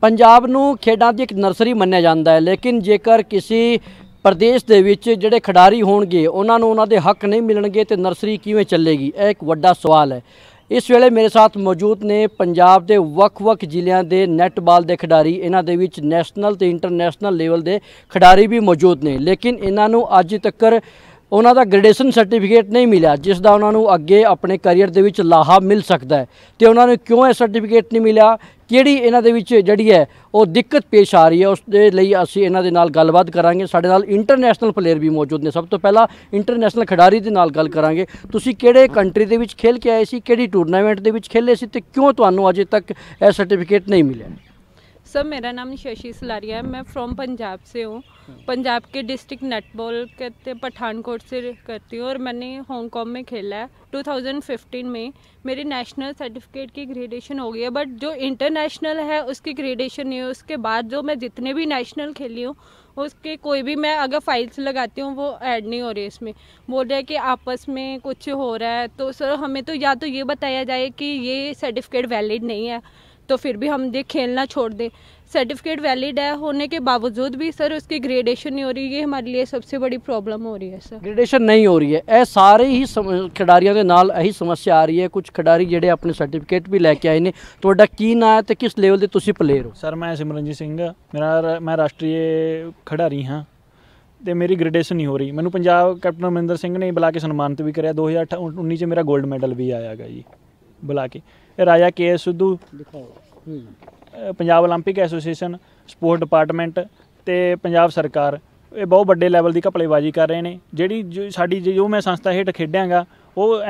ਪੰਜਾਬ ਨੂੰ ਖੇਡਾਂ ਦੀ ਇੱਕ ਨਰਸਰੀ ਮੰਨਿਆ ਜਾਂਦਾ ਹੈ ਲੇਕਿਨ ਜੇਕਰ ਕਿਸੇ ਪ੍ਰਦੇਸ਼ ਦੇ ਵਿੱਚ ਜਿਹੜੇ ਖਿਡਾਰੀ ਹੋਣਗੇ ਉਹਨਾਂ ਨੂੰ ਉਹਨਾਂ ਦੇ ਹੱਕ ਨਹੀਂ ਮਿਲਣਗੇ ਤੇ ਨਰਸਰੀ ਕਿਵੇਂ ਚੱਲੇਗੀ ਇਹ ਇੱਕ ਵੱਡਾ ਸਵਾਲ ਹੈ ਇਸ ਵੇਲੇ ਮੇਰੇ ਸਾਥ ਮੌਜੂਦ ਨੇ ਪੰਜਾਬ ਦੇ ਵੱਖ-ਵੱਖ ਜ਼ਿਲ੍ਹਿਆਂ ਦੇ ਨੈਟਬਾਲ ਦੇ ਖਿਡਾਰੀ ਇਹਨਾਂ ਦੇ ਵਿੱਚ ਨੈਸ਼ਨਲ ਤੇ ਇੰਟਰਨੈਸ਼ਨਲ ਲੈਵਲ ਦੇ ਖਿਡਾਰੀ ਵੀ ਮੌਜੂਦ ਨੇ ਲੇਕਿਨ ਇਹਨਾਂ ਨੂੰ ਅੱਜ ਤੱਕਰ ਉਹਨਾਂ ਦਾ ਗ੍ਰੈਜੂਏਸ਼ਨ ਸਰਟੀਫਿਕੇਟ ਨਹੀਂ ਮਿਲਿਆ ਜਿਸ ਦਾ ਉਹਨਾਂ ਨੂੰ ਅੱਗੇ ਆਪਣੇ ਕੈਰੀਅਰ ਦੇ ਵਿੱਚ ਲਾਹਾ ਮਿਲ ਸਕਦਾ ਹੈ ਤੇ ਉਹਨਾਂ ਨੂੰ ਕਿਉਂ ਇਹ ਸਰਟੀਫਿਕੇਟ ਨਹੀਂ ਮਿਲਿਆ ਕਿਹੜੀ ਇਹਨਾਂ ਦੇ ਵਿੱਚ ਜਿਹੜੀ ਹੈ ਉਹ ਦਿੱਕਤ ਪੇਸ਼ ਆ ਰਹੀ ਹੈ ਉਸ ਦੇ ਲਈ ਅਸੀਂ ਇਹਨਾਂ ਦੇ ਨਾਲ ਗੱਲਬਾਤ ਕਰਾਂਗੇ ਸਾਡੇ ਨਾਲ ਇੰਟਰਨੈਸ਼ਨਲ ਪਲੇਅਰ ਵੀ ਮੌਜੂਦ ਨੇ ਸਭ ਤੋਂ ਪਹਿਲਾਂ ਇੰਟਰਨੈਸ਼ਨਲ ਖਿਡਾਰੀ ਦੇ ਨਾਲ ਗੱਲ ਕਰਾਂਗੇ ਤੁਸੀਂ ਕਿਹੜੇ ਕੰਟਰੀ ਦੇ ਵਿੱਚ ਖੇਲ ਕੇ ਆਏ ਸੀ ਕਿਹੜੀ ਟੂਰਨਾਮੈਂਟ ਦੇ ਵਿੱਚ ਖੇਲੇ ਸੀ ਤੇ ਕਿਉਂ ਤੁਹਾਨੂੰ ਅਜੇ ਤੱਕ ਇਹ ਸਰਟੀਫਿਕੇਟ ਨਹੀਂ ਮਿਲਿਆ सर मेरा नाम शशि सलारिया है मैं फ्रॉम पंजाब से हूँ पंजाब के डिस्ट्रिक्ट नेटबॉल कहते पठानकोट से करती हूँ और मैंने हांगकॉन्ग में खेला है 2015 में मेरी नेशनल सर्टिफिकेट की ग्रेडेशन हो गई है बट जो इंटरनेशनल है उसकी ग्रेडेशन नहीं है उसके बाद जो मैं जितने भी नेशनल खेली हूँ उसके कोई भी मैं अगर फाइल्स लगाती हूँ वो ऐड नहीं हो रही इसमें बोल रहे हैं कि आपस में कुछ हो रहा है तो सर हमें तो या तो ये बताया जाए कि ये सर्टिफिकेट वैलिड नहीं है तो फिर भी हम ये खेलना छोड़ दें सर्टिफिकेट वैलिड है होने के बावजूद भी सर उसकी ग्रेडेशन नहीं हो रही है हमारे लिए सबसे बड़ी प्रॉब्लम हो रही है सर ग्रेडेशन नहीं हो रही है ਇਹ ਸਾਰੇ ਹੀ ਖਿਡਾਰੀਆਂ ਦੇ ਨਾਲ ਇਹੀ ਸਮੱਸਿਆ ਆ ਰਹੀ ਹੈ ਕੁਝ ਖਿਡਾਰੀ ਜਿਹੜੇ ਆਪਣੇ ਸਰਟੀਫਿਕੇਟ ਵੀ ਲੈ ਕੇ ਆਏ ਨੇ ਤੁਹਾਡਾ ਕੀ ਨਾਮ ਹੈ ਤੇ ਕਿਸ ਲੈਵਲ ਦੇ ਤੁਸੀਂ ਪਲੇਅਰ ਹੋ ਸਰ ਮੈਂ ਸਿਮਰਨਜੀਤ ਸਿੰਘ ਮੇਰਾ ਮੈਂ ਰਾਸ਼ਟਰੀ ਖਿਡਾਰੀ ਹਾਂ ਤੇ ਮੇਰੀ ਗ੍ਰੇਡੇਸ਼ਨ ਨਹੀਂ ਹੋ ਰਹੀ ਮੈਨੂੰ ਪੰਜਾਬ ਕੈਪਟਨ ਅਮਰਿੰਦਰ ਸਿੰਘ ਨੇ ਬੁਲਾ ਕੇ ਸਨਮਾਨਿਤ ਵੀ ਕਰਿਆ 2019 ਚ ਮੇਰਾ 골ਡ ਮੈਡਲ ਵੀ ਆਇਆਗਾ ਜੀ ਬੁਲਾ ਕੇ ਰਾਜਾ ਕੇ ਸਿੱਧੂ ਦਿਖਾਓ ਪੰਜਾਬ 올림픽 ਐਸੋਸੀਏਸ਼ਨ ਸਪੋਰਟ ਡਿਪਾਰਟਮੈਂਟ ਤੇ ਪੰਜਾਬ ਸਰਕਾਰ ਇਹ ਬਹੁਤ ਵੱਡੇ ਲੈਵਲ ਦੀ ਘਪਲੇਬਾਜ਼ੀ ਕਰ ਰਹੇ ਨੇ ਜਿਹੜੀ ਸਾਡੀ ਜੋ ਮੈਂ ਸੰਸਥਾ ਹੇਠ ਖੇਡਾਂਗਾ ਉਹ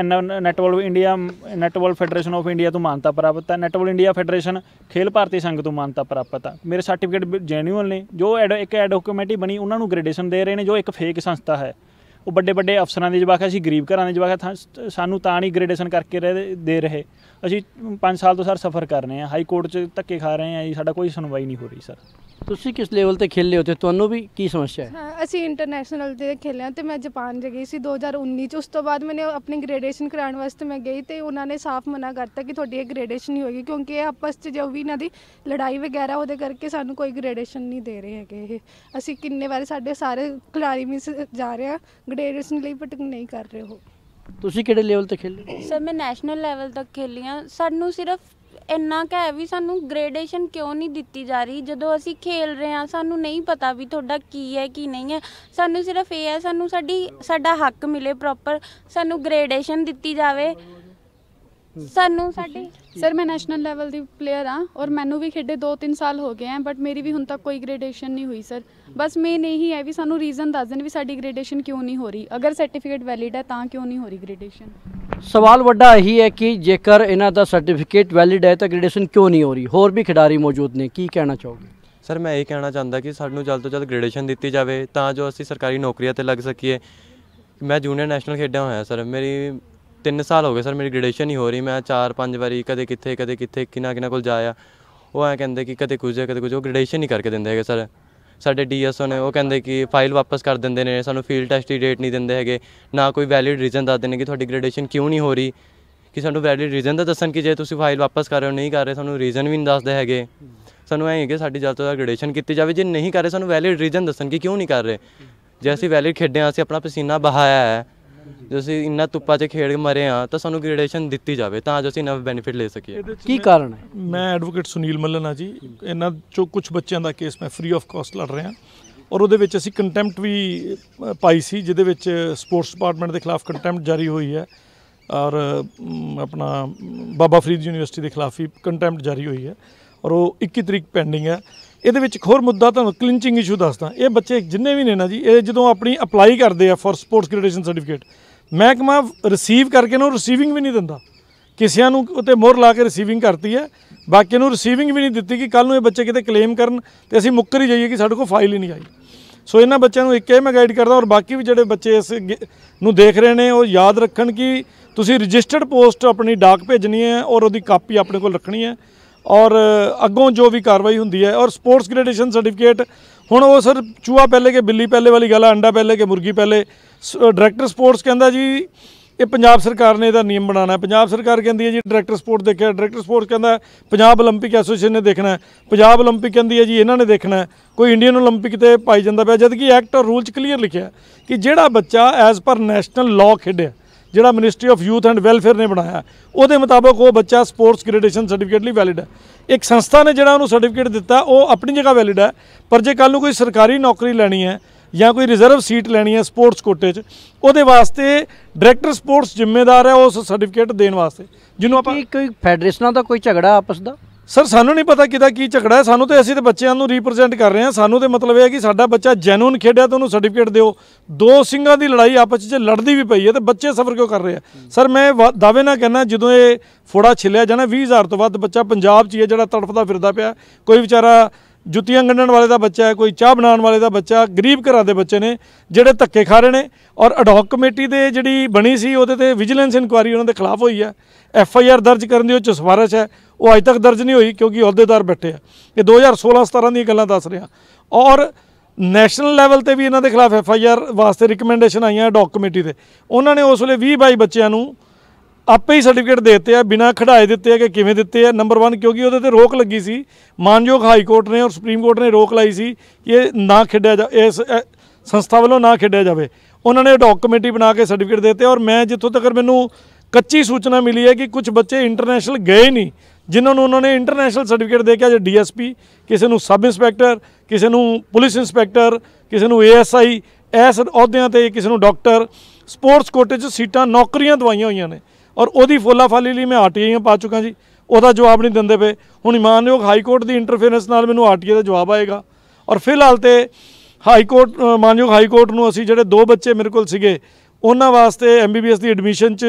netball India netball federation of India ਤੋਂ ਮਾਨਤਾ ਪ੍ਰਾਪਤ ਹੈ ਨੈਟਬਾਲ ਇੰਡੀਆ ਫੈਡਰੇਸ਼ਨ ਖੇਲ ਭਾਰਤੀ ਸੰਘ ਤੋਂ ਮਾਨਤਾ ਪ੍ਰਾਪਤ ਹੈ ਮੇਰੇ ਸਰਟੀਫਿਕੇਟ ਜੈਨੂਅਲ ਨੇ ਜੋ ਇੱਕ ਐਡ ਕਮੇਟੀ ਬਣੀ ਉਹਨਾਂ ਨੂੰ ਗ੍ਰੇਡੇਸ਼ਨ ਦੇ ਰਹੇ ਨੇ ਜੋ ਇੱਕ ਫੇਕ ਸੰਸਥਾ ਹੈ ਉਹ ਵੱਡੇ ਵੱਡੇ ਅਫਸਰਾਂ ਦੇ ਜਵਾਕ ਅਸੀਂ ਗਰੀਬ ਘਰਾਂ ਦੇ ਜਵਾਕ ਸਾਨੂੰ ਤਾਂ ਨਹੀਂ ਗ੍ਰੇਡੇਸ਼ਨ ਕਰਕੇ ਦੇ ਰਹੇ ਅਸੀਂ 5 ਸਾਲ ਤੋਂ ਸਰ ਸਫਰ ਕਰ ਰਹੇ ਹਾਂ ਹਾਈ ਕੋਰਟ 'ਚ ਧੱਕੇ ਖਾ ਰਹੇ ਹਾਂ ਜੀ ਸਾਡਾ ਕੋਈ ਸੁਣਵਾਈ ਨਹੀਂ ਹੋ ਰਹੀ ਸਰ ਤੁਸੀਂ ਕਿਸ ਲੈਵਲ ਤੇ ਖੇਲੇ ਹੋਤੇ ਤੁਹਾਨੂੰ ਵੀ ਕੀ ਸਮੱਸਿਆ ਹੈ ਹਾਂ ਅਸੀਂ ਇੰਟਰਨੈਸ਼ਨਲ ਤੇ ਖੇਲੇ ਹਾਂ ਤੇ ਮੈਂ ਜਾਪਾਨ ਜਾ ਗਈ ਸੀ 2019 ਚ ਉਸ ਤੋਂ ਬਾਅਦ ਮੈਨੇ ਆਪਣੀ ਗ੍ਰੇਡੇਸ਼ਨ ਕਰਾਉਣ ਵਾਸਤੇ ਮੈਂ ਗਈ ਤੇ ਉਹਨਾਂ ਨੇ ਸਾਫ਼ ਮਨਾ ਕਰਤਾ ਕਿ ਤੁਹਾਡੀ ਇਹ ਗ੍ਰੇਡੇਸ਼ਨ ਨਹੀਂ ਹੋਏਗੀ ਕਿਉਂਕਿ ਇਹ ਆਪਸ ਚ ਜੋ ਵੀ ਇਹਨਾਂ ਦੀ ਲੜਾਈ ਵਗੈਰਾ ਉਹਦੇ ਕਰਕੇ ਸਾਨੂੰ ਕੋਈ ਗ੍ਰੇਡੇਸ਼ਨ ਨਹੀਂ ਦੇ ਰਹੇ ਹੈਗੇ ਇਹ ਅਸੀਂ ਕਿੰਨੇ ਵਾਰ ਸਾਡੇ ਸਾਰੇ ਖਿਡਾਰੀ ਮਿਸ ਜਾ ਰਹੇ ਆ ਅਪਗ੍ਰੇਡੇਸ਼ਨ ਲਈ ਬਟ ਨਹੀਂ ਕਰ ਰਹੇ ਹੋ ਤੁਸੀਂ ਕਿਹੜੇ ਲੈਵਲ ਤੇ ਖੇਲੇ ਸਰ ਮੈਂ ਨੈਸ਼ਨਲ ਲੈਵਲ ਤੱਕ ਖੇਲੀਆਂ ਸਾਨੂੰ ਸਿਰਫ ਇੰਨਾ ਕਹਿ ਵੀ ਸਾਨੂੰ ਗ੍ਰੇਡੇਸ਼ਨ ਕਿਉਂ ਨਹੀਂ ਦਿੱਤੀ ਜਾ ਰਹੀ ਜਦੋਂ ਅਸੀਂ ਖੇਲ ਰਹੇ ਹਾਂ ਸਾਨੂੰ ਨਹੀਂ ਪਤਾ ਵੀ ਤੁਹਾਡਾ ਕੀ ਹੈ ਕੀ ਨਹੀਂ ਹੈ ਸਾਨੂੰ ਸਿਰਫ ਇਹ ਹੈ ਸਾਨੂੰ ਸਾਡੀ ਸਾਡਾ ਹੱਕ ਮਿਲੇ ਪ੍ਰੋਪਰ ਸਾਨੂੰ ਗ੍ਰੇਡੇਸ਼ਨ ਦਿੱਤੀ ਜਾਵੇ ਸਾਨੂੰ ਸਾਡੀ ਸਰ ਮੈਂ ਨੈਸ਼ਨਲ ਲੈਵਲ ਦੀ ਪਲੇਅਰ ਆ ਔਰ ਮੈਨੂੰ ਵੀ ਖੇਡੇ 2-3 ਸਾਲ ਹੋ ਗਏ ਆ ਬਟ ਮੇਰੀ ਵੀ ਹੁਣ ਤੱਕ ਕੋਈ ਗ੍ਰੇਡੇਸ਼ਨ ਨਹੀਂ ਹੋਈ ਸਰ ਬਸ ਮੇਨ ਇਹੀ ਹੈ ਵੀ ਸਾਨੂੰ ਰੀਜ਼ਨ ਦੱਸ ਦੇਣ ਵੀ ਸਾਡੀ ਗ੍ਰੇਡੇਸ਼ਨ ਕਿਉਂ ਨਹੀਂ ਹੋ ਰਹੀ ਅਗਰ ਸਰਟੀਫਿਕੇਟ ਵੈਲਿਡ ਹੈ ਤਾਂ ਕਿਉਂ ਨਹੀਂ ਹੋ ਰਹੀ ਗ੍ਰੇਡੇਸ਼ਨ ਸਵਾਲ ਵੱਡਾ ਇਹੀ ਹੈ ਕਿ ਜੇਕਰ ਇਹਨਾਂ ਦਾ ਸਰਟੀਫਿਕੇਟ ਵੈਲਿਡ ਹੈ ਤਾਂ ਗ੍ਰੇਡੇਸ਼ਨ ਕਿਉਂ ਨਹੀਂ ਹੋ ਰਹੀ ਹੋਰ ਵੀ ਖਿਡਾਰੀ ਮੌਜੂਦ ਨੇ ਕੀ ਕਹਿਣਾ ਚਾਹੋਗੇ ਸਰ ਮੈਂ ਇਹ ਕਹਿਣਾ ਚਾਹੁੰਦਾ ਕਿ ਸਾਨੂੰ ਜਲਦ ਤੋਂ ਜਲਦ ਗ੍ਰੇਡੇਸ਼ਨ ਦਿੱਤੀ ਜਾਵੇ ਤਾਂ ਜੋ ਅਸੀਂ ਸਰਕਾਰੀ ਨੌਕਰੀਆਂ ਤੇ ਲੱਗ ਸਕੀਏ ਮੈਂ ਜੂਨੀਅਰ ਨੈਸ਼ਨਲ ਖੇਡਿਆ ਹੋਇਆ ਸਰ ਮੇਰੀ 3 ਸਾਲ ਹੋ ਗਏ ਸਰ ਮੇਰੀ ਗ੍ਰੈਜੂਏਸ਼ਨ ਹੀ ਹੋ ਰਹੀ ਮੈਂ 4-5 ਵਾਰੀ ਕਦੇ ਕਿੱਥੇ ਕਦੇ ਕਿੱਥੇ ਕਿਨਾ ਕਿਨਾ ਕੋਲ ਜਾਇਆ ਉਹ ਐ ਕਹਿੰਦੇ ਕਿ ਕਦੇ ਕੁਝ ਕਦੇ ਕੁਝ ਉਹ ਗ੍ਰੈਜੂਏਸ਼ਨ ਹੀ ਕਰਕੇ ਦਿੰਦੇ ਹੈਗੇ ਸਰ ਸਾਡੇ ਡੀਐਸਓ ਨੇ ਉਹ ਕਹਿੰਦੇ ਕਿ ਫਾਈਲ ਵਾਪਸ ਕਰ ਦਿੰਦੇ ਨੇ ਸਾਨੂੰ ਫੀਲਡ ਟੈਸਟ ਦੀ ਡੇਟ ਨਹੀਂ ਦਿੰਦੇ ਹੈਗੇ ਨਾ ਕੋਈ ਵੈਲਿਡ ਰੀਜ਼ਨ ਦੱਸਦੇ ਨੇ ਕਿ ਤੁਹਾਡੀ ਗ੍ਰੈਜੂਏਸ਼ਨ ਕਿਉਂ ਨਹੀਂ ਹੋ ਰਹੀ ਕਿ ਸਾਨੂੰ ਵੈਲਿਡ ਰੀਜ਼ਨ ਤਾਂ ਦੱਸਣ ਕਿ ਜੇ ਤੁਸੀਂ ਫਾਈਲ ਵਾਪਸ ਕਰ ਰਹੇ ਹੋ ਨਹੀਂ ਕਰ ਰਹੇ ਸਾਨੂੰ ਰੀਜ਼ਨ ਵੀ ਨਹੀਂ ਦੱਸਦੇ ਹੈਗੇ ਸਾਨੂੰ ਐਂ ਹੈ ਕਿ ਸਾਡੀ ਜ਼ਿਆਦਾ ਤੋਂ ਜ਼ਿਆਦਾ ਗ੍ਰੈਜੂਏਸ਼ਨ ਕੀਤੀ ਜਾਵੇ ਜੇ ਨਹੀਂ ਕਰ ਰਹੇ ਸਾਨੂੰ ਵੈਲਿਡ ਰੀਜ਼ਨ ਦੱਸਣ ਕਿ ਕਿਉਂ ਨਹੀਂ ਕਰ ਰਹੇ ਜੇ ਅਸੀਂ ਵੈਲਿਡ ਖੇਡਿਆ ਅਸੀਂ ਆਪਣਾ ਪਸੀਨਾ ਬਹਾਇਆ ਹੈ ਜੇ ਅਸੀਂ ਇੰਨਾ ਧੁੱਪਾਂ 'ਚ ਖੇਡ ਮਰੇ ਆ ਤਾਂ ਸਾਨੂੰ ਗ੍ਰੇਡੇਸ਼ਨ ਦਿੱਤੀ ਜਾਵੇ ਤਾਂ ਜੋ ਅਸੀਂ ਨਵ ਬੈਨੀਫਿਟ ਲੈ ਸਕੀਏ ਕੀ ਕਾਰਨ ਹੈ ਮੈਂ ਐਡਵੋਕੇਟ ਸੁਨੀਲ ਮੱਲਨ ਆ ਜੀ ਇਹਨਾਂ ਚੋਂ ਕੁਝ ਬੱਚਿਆਂ ਦਾ ਕੇਸ ਮੈਂ ਫ੍ਰੀ ਆਫ ਕਾਸਟ ਲੜ ਰਿਹਾ ਔਰ ਉਹਦੇ ਵਿੱਚ ਅਸੀਂ ਕੰਟੈਂਪਟ ਵੀ ਪਾਈ ਸੀ ਜਿਹਦੇ ਵਿੱਚ ਸਪੋਰਟਸ ਡਿਪਾਰਟਮੈਂਟ ਦੇ ਖਿਲਾਫ ਕੰਟੈਂਪਟ ਜਾਰੀ ਹੋਈ ਹੈ ਔਰ ਆਪਣਾ ਬਾਬਾ ਫਰੀਦ ਯੂਨੀਵਰਸਿਟੀ ਦੇ ਖਿਲਾਫ ਵੀ ਕੰਟੈਂਪਟ ਜਾਰੀ ਹੋਈ ਹੈ ਔਰ ਉਹ 21 ਤਰੀਕ ਪੈਂਡਿੰਗ ਹੈ ਇਹਦੇ ਵਿੱਚ ਇੱਕ ਹੋਰ ਮੁੱਦਾ ਤੁਹਾਨੂੰ ਕਲਿੰਚਿੰਗ ਇਸ਼ੂ ਦੱਸਦਾ ਇਹ ਬੱਚੇ ਜਿੰਨੇ ਵੀ ਨੇ ਨਾ ਜੀ ਇਹ ਜਦੋਂ ਆਪਣੀ ਅਪਲਾਈ ਕਰਦੇ ਆ ਫॉर ਸਪੋਰਟਸ ਗ੍ਰੈਜੂਏਸ਼ਨ ਸਰਟੀਫਿਕੇਟ ਮਹਿਕਮਾ ਰਿਸੀਵ ਕਰਕੇ ਨਾ ਰਿਸੀਵਿੰਗ ਵੀ ਨਹੀਂ ਦਿੰਦਾ ਕਿਸਿਆਂ ਨੂੰ ਉਤੇ ਮੋਹਰ ਲਾ ਕੇ ਰਿਸੀਵਿੰਗ ਕਰਤੀ ਹੈ ਬਾਕੀ ਨੂੰ ਰਿਸੀਵਿੰਗ ਵੀ ਨਹੀਂ ਦਿੱਤੀ ਕਿ ਕੱਲ ਨੂੰ ਇਹ ਬੱਚੇ ਕਿਤੇ ਕਲੇਮ ਕਰਨ ਤੇ ਅਸੀਂ ਮੁੱਕਰ ਹੀ ਜਾਈਏ ਕਿ ਸਾਡੇ ਕੋਲ ਫਾਈਲ ਹੀ ਨਹੀਂ ਆਈ ਸੋ ਇਹਨਾਂ ਬੱਚਿਆਂ ਨੂੰ ਇੱਕ ਇਹ ਮੈਂ ਗਾਈਡ ਕਰਦਾ ਔਰ ਬਾਕੀ ਵੀ ਜਿਹੜੇ ਬੱਚੇ ਇਸ ਨੂੰ ਦੇਖ ਰਹੇ ਨੇ ਉਹ ਯਾਦ ਰੱਖਣ ਕਿ ਤੁਸੀਂ ਰਜਿਸਟਰਡ ਪੋਸਟ ਆਪਣੀ ਡਾਕ ਭੇਜਣੀ ਹੈ ਔਰ ਉਹਦੀ ਕਾਪੀ ਆਪਣੇ ਕੋਲ ਰੱਖਣੀ ਹੈ ਔਰ ਅੱਗੋਂ ਜੋ ਵੀ ਕਾਰਵਾਈ ਹੁੰਦੀ ਹੈ ਔਰ ਸਪੋਰਟਸ ਗ੍ਰੈਡੇਸ਼ਨ ਸਰਟੀਫਿਕੇਟ ਹੁਣ ਉਹ ਸਰ ਚੂਹਾ ਪਹਿਲੇ ਕੇ ਬਿੱਲੀ ਪਹਿਲੇ ਵਾਲੀ ਗੱਲ ਅੰਡਾ ਪਹਿਲੇ ਕੇ ਮੁਰਗੀ ਪਹਿਲੇ ਡਾਇਰੈਕਟਰ ਸਪੋਰਟਸ ਕਹਿੰਦਾ ਜੀ ਇਹ ਪੰਜਾਬ ਸਰਕਾਰ ਨੇ ਇਹਦਾ ਨਿਯਮ ਬਣਾਣਾ ਪੰਜਾਬ ਸਰਕਾਰ ਕਹਿੰਦੀ ਹੈ ਜੀ ਡਾਇਰੈਕਟਰ ਸਪੋਰਟ ਦੇਖਿਆ ਡਾਇਰੈਕਟਰ ਸਪੋਰਟ ਕਹਿੰਦਾ ਪੰਜਾਬ 올림픽 ਐਸੋਸੀਏਸ਼ਨ ਨੇ ਦੇਖਣਾ ਪੰਜਾਬ 올림픽 ਕਹਿੰਦੀ ਹੈ ਜੀ ਇਹਨਾਂ ਨੇ ਦੇਖਣਾ ਕੋਈ ਇੰਡੀਅਨ 올림픽 ਤੇ ਪਾਈ ਜਾਂਦਾ ਪਿਆ ਜਦ ਕਿ ਐਕਟ ਔਰ ਰੂਲ ਚ ਕਲੀਅਰ ਲਿਖਿਆ ਕਿ ਜਿਹੜਾ ਬੱਚਾ ਐਜ਼ ਪਰ ਨੈਸ਼ਨਲ ਲਾਅ ਖੇਡਿਆ ਜਿਹੜਾ ministry of youth and welfare ਨੇ ਬਣਾਇਆ ਉਹਦੇ ਮੁਤਾਬਕ ਉਹ ਬੱਚਾ ਸਪੋਰਟਸ ਗ੍ਰੈਜੂਏਸ਼ਨ ਸਰਟੀਫਿਕੇਟ ਲਈ ਵੈਲਿਡ ਹੈ ਇੱਕ ਸੰਸਥਾ ਨੇ ਜਿਹੜਾ ਉਹਨੂੰ ਸਰਟੀਫਿਕੇਟ ਦਿੱਤਾ ਉਹ ਆਪਣੀ ਜਗ੍ਹਾ ਵੈਲਿਡ ਹੈ ਪਰ ਜੇ ਕੱਲ ਨੂੰ ਕੋਈ ਸਰਕਾਰੀ ਨੌਕਰੀ ਲੈਣੀ ਹੈ ਜਾਂ ਕੋਈ ਰਿਜ਼ਰਵ ਸੀਟ ਲੈਣੀ ਹੈ ਸਪੋਰਟਸ ਕੋਟੇ 'ਚ ਉਹਦੇ ਵਾਸਤੇ ਡਾਇਰੈਕਟਰ ਸਪੋਰਟਸ ਜ਼ਿੰਮੇਦਾਰ ਹੈ ਉਸ ਸਰਟੀਫਿਕੇਟ ਦੇਣ ਵਾਸਤੇ ਜਿਹਨੂੰ ਆਪਾਂ ਕੋਈ ਫੈਡਰੇਸ਼ਨਾਂ ਦਾ ਕੋਈ ਝਗੜਾ ਆਪਸ ਦਾ ਸਰ ਸਾਨੂੰ ਨਹੀਂ ਪਤਾ ਕਿਦਾ ਕੀ ਝਗੜਾ ਹੈ ਸਾਨੂੰ ਤੇ ਅਸੀਂ ਤੇ ਬੱਚਿਆਂ ਨੂੰ ਰਿਪਰੈਜ਼ੈਂਟ ਕਰ ਰਹੇ ਹਾਂ ਸਾਨੂੰ ਤੇ ਮਤਲਬ ਇਹ ਹੈ ਕਿ ਸਾਡਾ ਬੱਚਾ ਜੈਨੂਨ ਖੇਡਿਆ ਤਾਂ ਉਹਨੂੰ ਸਰਟੀਫਿਕੇਟ ਦਿਓ ਦੋ ਸਿੰਘਾਂ ਦੀ ਲੜਾਈ ਆਪਸ ਵਿੱਚ ਲੜਦੀ ਵੀ ਪਈ ਹੈ ਤੇ ਬੱਚੇ ਸਫਰ ਕਿਉਂ ਕਰ ਰਹੇ ਆ ਸਰ ਮੈਂ ਦਾਅਵੇ ਨਾਲ ਕਹਿੰਦਾ ਜਦੋਂ ਇਹ ਫੋੜਾ ਛਿਲਿਆ ਜਾਣਾ 20000 ਤੋਂ ਵੱਧ ਬੱਚਾ ਪੰਜਾਬ 'ਚ ਹੀ ਹੈ ਜਿਹੜਾ ਤੜਫਦਾ ਫਿਰਦਾ ਪਿਆ ਕੋਈ ਵਿਚਾਰਾ ਜੁੱਤੀਆਂ ਗੰਨਣ ਵਾਲੇ ਦਾ ਬੱਚਾ ਹੈ ਕੋਈ ਚਾਹ ਬਣਾਉਣ ਵਾਲੇ ਦਾ ਬੱਚਾ ਗਰੀਬ ਘਰਾਂ ਦੇ ਬੱਚੇ ਨੇ ਜਿਹੜੇ ਧੱਕੇ ਖਾ ਰਹੇ ਨੇ ਔਰ ਅਡਹੌਕ ਕਮੇਟੀ ਦੇ ਜਿਹੜੀ ਬਣੀ ਸੀ ਉਹਦੇ ਤੇ ਵਿਜੀਲੈਂਸ ਇਨਕੁਆਰੀ ਉਹਨਾਂ ਦੇ ਖਿਲਾਫ ਹੋਈ ਹੈ ਐਫ ਆਈ ਆਰ ਦਰਜ ਕਰਨ ਦੀ ਉਹ ਚ ਸਿਫਾਰਿਸ਼ ਹੈ ਉਹ ਅਜੇ ਤੱਕ ਦਰਜ ਨਹੀਂ ਹੋਈ ਕਿਉਂਕਿ ਅਹੁਦੇਦਾਰ ਬੈਠੇ ਆ ਇਹ 2016 17 ਦੀਆਂ ਗੱਲਾਂ ਦੱਸ ਰਿਹਾ ਔਰ ਨੈਸ਼ਨਲ ਲੈਵਲ ਤੇ ਵੀ ਇਹਨਾਂ ਦੇ ਖਿਲਾਫ ਐਫ ਆਈ ਆਰ ਵਾਸਤੇ ਰਿਕਮੈਂਡੇਸ਼ਨ ਆਈਆਂ ਡੌਕ ਕਮੇਟੀ ਤੇ ਉਹਨਾਂ ਨੇ ਉਸ ਵੇਲੇ 20 22 ਬੱਚਿਆਂ ਨੂੰ ਆਪੇ ਹੀ ਸਰਟੀਫਿਕੇਟ ਦਿੱਤੇ ਆ ਬਿਨਾ ਖੜਾਏ ਦਿੱਤੇ ਆ ਕਿ ਕਿਵੇਂ ਦਿੱਤੇ ਆ ਨੰਬਰ 1 ਕਿਉਂਕਿ ਉਹਦੇ ਤੇ ਰੋਕ ਲੱਗੀ ਸੀ ਮਾਨਯੋਗ ਹਾਈ ਕੋਰਟ ਨੇ ਔਰ ਸੁਪਰੀਮ ਕੋਰਟ ਨੇ ਰੋਕ ਲਾਈ ਸੀ ਕਿ ਇਹ ਨਾ ਖੇਡਿਆ ਜਾ ਇਸ ਸੰਸਥਾ ਵੱਲੋਂ ਨਾ ਖੇਡਿਆ ਜਾਵੇ ਉਹਨਾਂ ਨੇ ਡਾਕ ਕਮੇਟੀ ਬਣਾ ਕੇ ਸਰਟੀਫਿਕੇਟ ਦਿੱਤੇ ਔਰ ਮੈਂ ਜਿੱਥੋਂ ਤੱਕ ਮੈਨੂੰ ਕੱਚੀ ਸੂਚਨਾ ਮਿਲੀ ਹੈ ਕਿ ਕੁਝ ਬੱਚੇ ਇੰਟਰਨੈਸ਼ਨਲ ਗਏ ਨਹੀਂ ਜਿਨ੍ਹਾਂ ਨੂੰ ਉਹਨਾਂ ਨੇ ਇੰਟਰਨੈਸ਼ਨਲ ਸਰਟੀਫਿਕੇਟ ਦੇ ਕੇ ਜਾਂ ਡੀਐਸਪੀ ਕਿਸੇ ਨੂੰ ਸਬ ਇੰਸਪੈਕਟਰ ਕਿਸੇ ਨੂੰ ਪੁਲਿਸ ਇੰਸਪੈਕਟਰ ਕਿਸੇ ਨੂੰ ਏਐਸਆਈ ਐਸ ਅਹੁਦਿਆਂ ਤੇ ਕਿਸੇ ਨੂੰ ਡਾਕਟਰ ਸਪੋਰਟਸ ਕੋਟੇ 'ਚ ਸੀਟਾਂ ਨੌਕਰੀਆਂ ਦਵਾਈਆਂ ਹੋਈਆਂ ਨੇ ਔਰ ਉਹਦੀ ਫੋਲਾ ਫਾਲੀ ਲਈ ਮੈਂ ਆਰਟੀਆਈਆਂ ਪਾ ਚੁੱਕਾ ਜੀ ਉਹਦਾ ਜਵਾਬ ਨਹੀਂ ਦਿੰਦੇ ਪਏ ਹੁਣ ਇਮਾਨਯੋਗ ਹਾਈ ਕੋਰਟ ਦੀ ਇੰਟਰਫੇਰੈਂਸ ਨਾਲ ਮੈਨੂੰ ਆਰਟੀਆ ਦਾ ਜਵਾਬ ਆਏਗਾ ਔਰ ਫਿਲਹਾਲ ਤੇ ਹਾਈ ਕੋਰਟ ਮਾਨਯੋਗ ਹਾਈ ਕੋਰਟ ਨੂੰ ਅਸੀਂ ਜਿਹੜੇ ਦੋ ਬੱਚੇ ਮੇਰੇ ਕੋਲ ਸੀਗੇ ਉਹਨਾਂ ਵਾਸਤੇ ਐਮਬੀਬੀਐਸ ਦੀ ਐਡਮਿਸ਼ਨ 'ਚ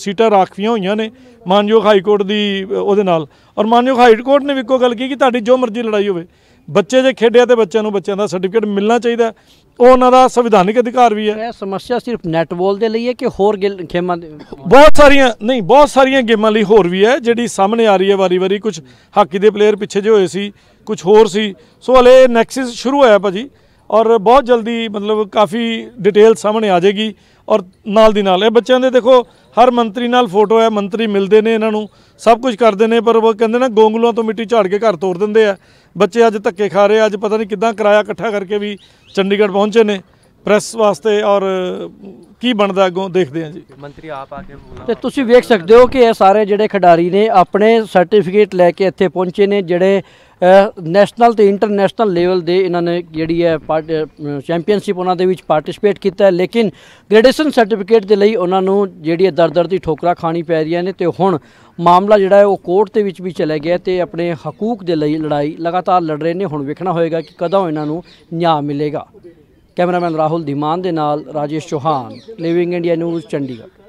ਸੀਟਾਂ ਰਾਖਵੀਆਂ ਹੋਈਆਂ ਨੇ ਮਾਨਯੋਗ ਹਾਈ ਕੋਰਟ ਦੀ ਉਹਦੇ ਨਾਲ ਔਰ ਮਾਨਯੋਗ ਹਾਈ ਕੋਰਟ ਨੇ ਵੀ ਕੋ ਗੱਲ ਕੀ ਕਿ ਤੁਹਾਡੀ ਜੋ ਮਰਜ਼ੀ ਲੜਾਈ ਹੋਵੇ ਬੱਚੇ ਜੇ ਖੇਡਿਆ ਤੇ ਬੱਚਿਆਂ ਨੂੰ ਬੱਚਿਆਂ ਦਾ ਸਰਟੀਫਿਕੇਟ ਮਿਲਣਾ ਚਾਹੀਦਾ ਉਹ ਉਹਨਾਂ ਦਾ ਸੰਵਿਧਾਨਿਕ ਅਧਿਕਾਰ ਵੀ ਹੈ ਇਹ ਸਮੱਸਿਆ ਸਿਰਫ ਨੈਟਬਾਲ ਦੇ ਲਈ ਹੈ ਕਿ ਹੋਰ ਗੇਮਾਂ ਦੇ ਬਹੁਤ ਸਾਰੀਆਂ ਨਹੀਂ ਬਹੁਤ ਸਾਰੀਆਂ ਗੇਮਾਂ ਲਈ ਹੋਰ ਵੀ ਹੈ ਜਿਹੜੀ ਸਾਹਮਣੇ ਆ ਰਹੀ ਹੈ ਵਾਰੀ-ਵਾਰੀ ਕੁਝ ਹਾਕੀ ਦੇ ਪਲੇਅਰ ਪਿੱਛੇ ਜੇ ਹੋਏ ਸੀ ਕੁਝ ਹੋਰ ਸੀ ਸੋ ਹਲੇ ਨੈਕਸਸ ਸ਼ੁਰੂ ਹੋਇਆ ਭਾਜੀ ਔਰ ਬਹੁਤ ਜਲਦੀ ਮਤਲਬ ਕਾਫੀ ਡਿਟੇਲ ਸਾਹਮਣੇ ਆ ਜਾਏਗੀ ਔਰ ਨਾਲ ਦੀ ਨਾਲ ਇਹ ਬੱਚਿਆਂ ਦੇ ਦੇਖੋ ਹਰ ਮੰਤਰੀ ਨਾਲ ਫੋਟੋ ਹੈ ਮੰਤਰੀ ਮਿਲਦੇ ਨੇ ਇਹਨਾਂ ਨੂੰ ਸਭ ਕੁਝ ਕਰਦੇ ਨੇ ਪਰ ਉਹ ਕਹਿੰਦੇ ਨਾ ਗੋਂਗਲੋਂ ਤੋਂ ਮਿੱਟੀ ਝਾੜ ਕੇ ਘਰ ਤੋੜ ਦਿੰਦੇ ਆ ਬੱਚੇ ਅੱਜ ਧੱਕੇ ਖਾ ਰਹੇ ਅੱਜ ਪਤਾ ਨਹੀਂ ਕਿੱਦਾਂ ਕਿਰਾਇਆ ਇਕੱਠਾ ਕਰਕੇ ਵੀ ਚੰਡੀਗੜ੍ਹ ਪਹੁੰਚੇ ਨੇ ਪ੍ਰੈਸ ਵਾਸਤੇ ਔਰ ਕੀ ਬਣਦਾ ਅੱਗੋਂ ਦੇਖਦੇ ਹਾਂ ਜੀ ਮੰਤਰੀ ਆਪ ਆ ਕੇ ਤੇ ਤੁਸੀਂ ਵੇਖ ਸਕਦੇ ਹੋ ਕਿ ਇਹ ਸਾਰੇ ਜਿਹੜੇ ਖਿਡਾਰੀ ਨੇ ਆਪਣੇ ਸਰਟੀਫਿਕੇਟ ਲੈ ਕੇ ਇੱਥੇ ਪਹੁੰਚੇ ਨੇ ਜਿਹੜੇ ਨੈਸ਼ਨਲ ਤੇ ਇੰਟਰਨੈਸ਼ਨਲ ਲੈਵਲ ਦੇ ਇਹਨਾਂ ਨੇ ਜਿਹੜੀ ਹੈ ਚੈਂਪੀਅਨਸ਼ਿਪ ਉਹਨਾਂ ਦੇ ਵਿੱਚ ਪਾਰਟਿਸਿਪੇਟ ਕੀਤਾ ਹੈ ਲੇਕਿਨ ਗ੍ਰੈਜੂਏਸ਼ਨ ਸਰਟੀਫਿਕੇਟ ਦੇ ਲਈ ਉਹਨਾਂ ਨੂੰ ਜਿਹੜੀ ਦਰਦਰ ਦੀ ਠੋਕਰਾ ਖਾਣੀ ਪੈ ਰਹੀਆਂ ਨੇ ਤੇ ਹੁਣ ਮਾਮਲਾ ਜਿਹੜਾ ਹੈ ਉਹ ਕੋਰਟ ਦੇ ਵਿੱਚ ਵੀ ਚਲੇ ਗਿਆ ਤੇ ਆਪਣੇ ਹਕੂਕ ਦੇ ਲਈ ਲੜਾਈ ਲਗਾਤਾਰ ਲੜ ਰਹੇ ਨੇ ਹੁਣ ਵੇਖਣਾ ਹੋਏਗਾ ਕਿ ਕਦੋਂ ਇਹਨਾਂ ਨੂੰ ਨਿਆਂ ਮਿਲੇਗਾ ਕੈਮਰਾਮੈਨ ਰਾਹੁਲ ਦੀਮਾਨ ਦੇ ਨਾਲ Rajesh Chauhan living India news Chandigarh